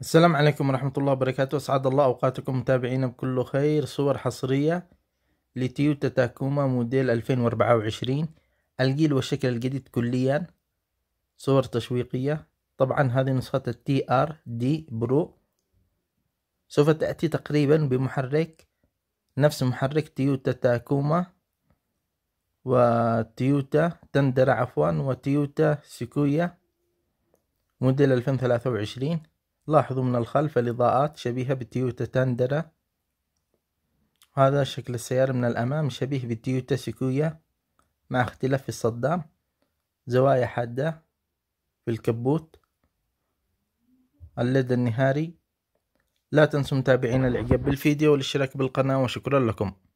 السلام عليكم ورحمة الله وبركاته أسعد الله أوقاتكم متابعينا بكل خير صور حصرية لتيوتا تاكوما موديل 2024 الجيل والشكل الجديد كليا صور تشويقية طبعا هذه نسخة التي ار دي برو سوف تأتي تقريبا بمحرك نفس محرك تيوتا تاكوما وتيوتا تندرا عفوا وتيوتا سيكويا موديل 2023 لاحظوا من الخلف الإضاءات شبيهة بالتيوتا تاندرا هذا شكل السيارة من الأمام شبيه بالتيوتا سيكويا مع اختلاف في الصدام زوايا حادة في الكبوت اللد النهاري لا تنسوا متابعينا الإعجاب بالفيديو والاشتراك بالقناة وشكرا لكم